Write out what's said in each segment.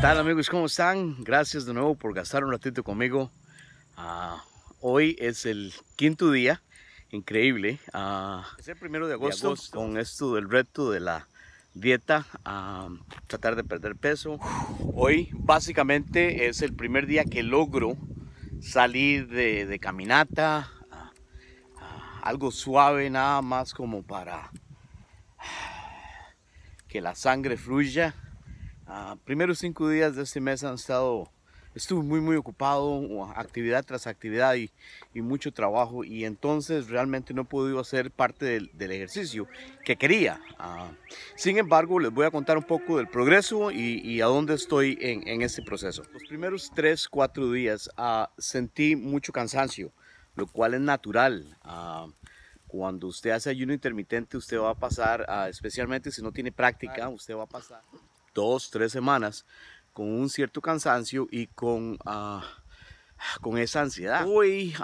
tal amigos? ¿Cómo están? Gracias de nuevo por gastar un ratito conmigo. Ah, hoy es el quinto día, increíble. Ah, es el primero de agosto, con esto del reto de la dieta, ah, tratar de perder peso. Hoy básicamente es el primer día que logro salir de caminata, algo suave nada más como para que la sangre fluya Ah, primeros cinco días de este mes han estado, estuve muy muy ocupado, actividad tras actividad y, mucho trabajo y entonces realmente no he podido hacer parte del, ejercicio que quería. Ah, sin embargo, les voy a contar un poco del progreso y, a dónde estoy en, este proceso. Los primeros tres, cuatro días ah, sentí mucho cansancio, lo cual es natural cuando usted hace ayuno intermitente, usted va a pasar, especialmente si no tiene práctica, usted va a pasar dos, tres semanas con un cierto cansancio y con, ah, con esa ansiedad. Hoy,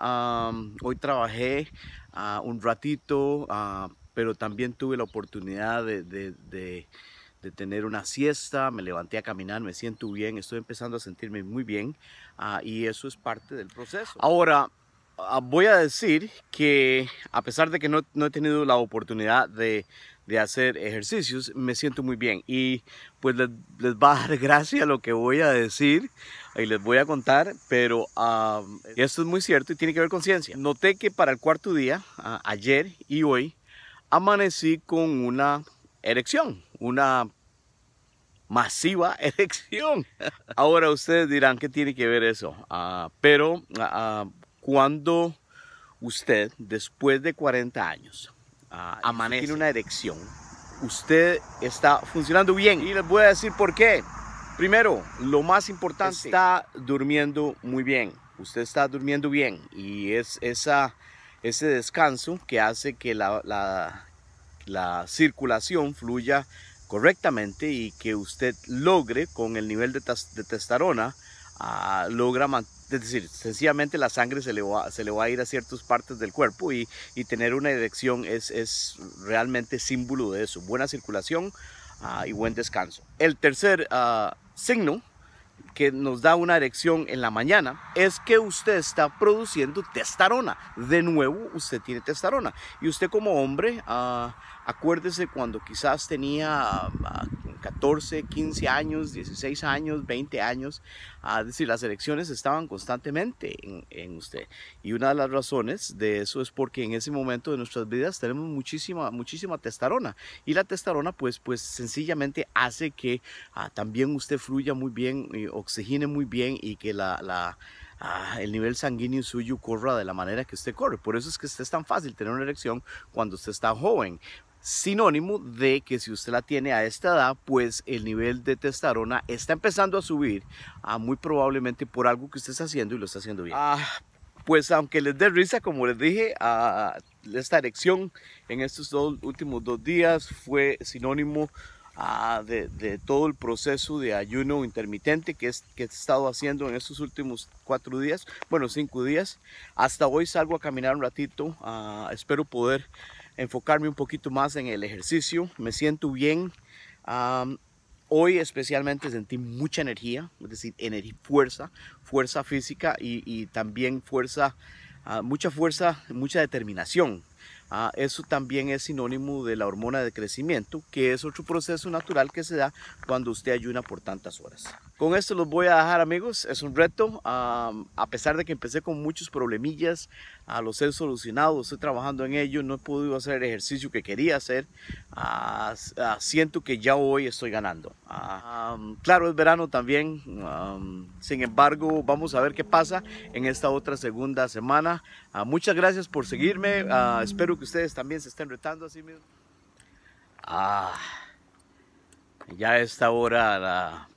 hoy trabajé ah, un ratito, ah, pero también tuve la oportunidad de, de, de, tener una siesta, me levanté a caminar, me siento bien, estoy empezando a sentirme muy bien y eso es parte del proceso. Ahora, voy a decir que a pesar de que no, no he tenido la oportunidad de de hacer ejercicios, me siento muy bien. Y pues les, va a dar gracia lo que voy a decir y les voy a contar, pero ah, esto es muy cierto y tiene que ver con ciencia. Noté que para el cuarto día, ayer y hoy, amanecí con una erección, una masiva erección. Ahora ustedes dirán que tiene que ver eso, ah, pero ah, cuando usted, después de 40 años, Ah, ah, amanece. Tiene una erección. Usted está funcionando bien. Y les voy a decir por qué. Primero, lo más importante, está durmiendo muy bien. Usted está durmiendo bien y es esa, ese descanso que hace que la, circulación fluya correctamente y que usted logre con el nivel de, testarona. testosterona, ah, logra mantener es decir, sencillamente la sangre se le va, se le va a ir a ciertas partes del cuerpo y, tener una erección es, realmente símbolo de eso. Buena circulación ah, y buen descanso. El tercer ah, signo que nos da una erección en la mañana es que usted está produciendo testosterona. De nuevo, usted tiene testosterona. Y usted como hombre, ah, acuérdese cuando quizás tenía 14, 15 años, 16 años, 20 años. a ah, es decir, las elecciones estaban constantemente en, usted. Y una de las razones de eso es porque en ese momento de nuestras vidas tenemos muchísima, muchísima testarona. Y la testarona pues, pues sencillamente hace que ah, también usted fluya muy bien, oxigene muy bien y que la, ah, el nivel sanguíneo suyo corra de la manera que usted corre. Por eso es que es tan fácil tener una erección cuando usted está joven, sinónimo de que si usted la tiene a esta edad, pues el nivel de testosterona está empezando a subir, a ah, muy probablemente por algo que usted está haciendo y lo está haciendo bien. Ah, pues aunque les dé risa, como les dije, a ah, esta erección en estos dos últimos dos días fue sinónimo de, todo el proceso de ayuno intermitente que, es, que he estado haciendo en estos últimos cuatro días, bueno, cinco días. Hasta hoy salgo a caminar un ratito, espero poder enfocarme un poquito más en el ejercicio. Me siento bien. hoy especialmente sentí mucha energía, es decir, energía, fuerza, fuerza física y, también fuerza, ah, mucha fuerza, mucha determinación. Ah, eso también es sinónimo de la hormona de crecimiento, que es otro proceso natural que se da cuando usted ayuna por tantas horas. Con esto los voy a dejar amigos, es un reto, ah, a pesar de que empecé con muchos problemillas, a ah, los he solucionado, estoy trabajando en ello, no he podido hacer el ejercicio que quería hacer, siento que ya hoy estoy ganando. Mm, claro, es verano también, mm, sin embargo, vamos a ver qué pasa en esta otra segunda semana. muchas gracias por seguirme, espero que ustedes también se estén retando así mismo. Ah, ya esta hora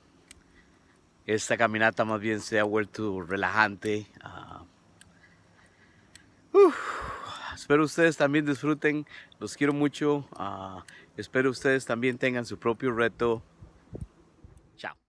esta caminata más bien se ha vuelto relajante. Ah. espero ustedes también disfruten, los quiero mucho. Ah, espero ustedes también tengan su propio reto. Chao